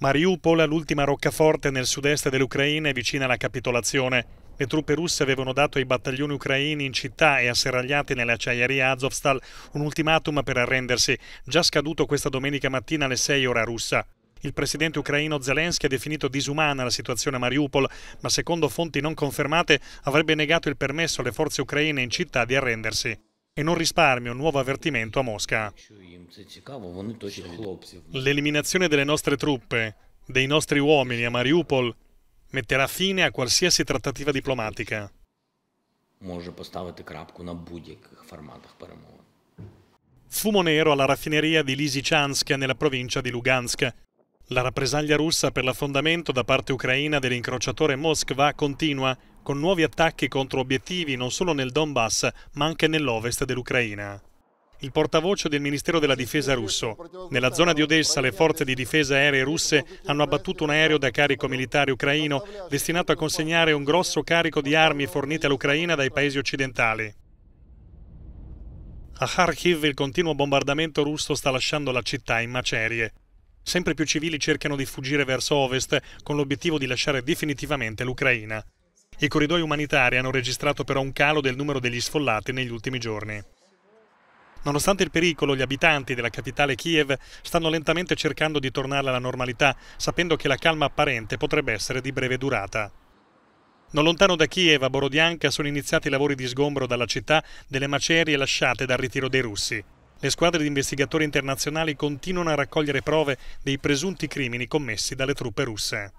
Mariupol, l'ultima roccaforte nel sud-est dell'Ucraina, è vicina alla capitolazione. Le truppe russe avevano dato ai battaglioni ucraini in città e asserragliati nelle acciaierie Azovstal un ultimatum per arrendersi, già scaduto questa domenica mattina alle 6 ora russa. Il presidente ucraino Zelensky ha definito disumana la situazione a Mariupol, ma secondo fonti non confermate avrebbe negato il permesso alle forze ucraine in città di arrendersi e non risparmio nuovo avvertimento a Mosca. L'eliminazione delle nostre truppe, dei nostri uomini a Mariupol, metterà fine a qualsiasi trattativa diplomatica. Fumo nero alla raffineria di Lisichansk nella provincia di Lugansk. La rappresaglia russa per l'affondamento da parte ucraina dell'incrociatore Moskva continua con nuovi attacchi contro obiettivi non solo nel Donbass, ma anche nell'ovest dell'Ucraina. Il portavoce del Ministero della Difesa russo. Nella zona di Odessa le forze di difesa aeree russe hanno abbattuto un aereo da carico militare ucraino destinato a consegnare un grosso carico di armi fornite all'Ucraina dai paesi occidentali. A Kharkiv il continuo bombardamento russo sta lasciando la città in macerie. Sempre più civili cercano di fuggire verso ovest con l'obiettivo di lasciare definitivamente l'Ucraina. I corridoi umanitari hanno registrato però un calo del numero degli sfollati negli ultimi giorni. Nonostante il pericolo, gli abitanti della capitale Kiev stanno lentamente cercando di tornare alla normalità, sapendo che la calma apparente potrebbe essere di breve durata. Non lontano da Kiev, a Borodianca, sono iniziati i lavori di sgombro dalla città delle macerie lasciate dal ritiro dei russi. Le squadre di investigatori internazionali continuano a raccogliere prove dei presunti crimini commessi dalle truppe russe.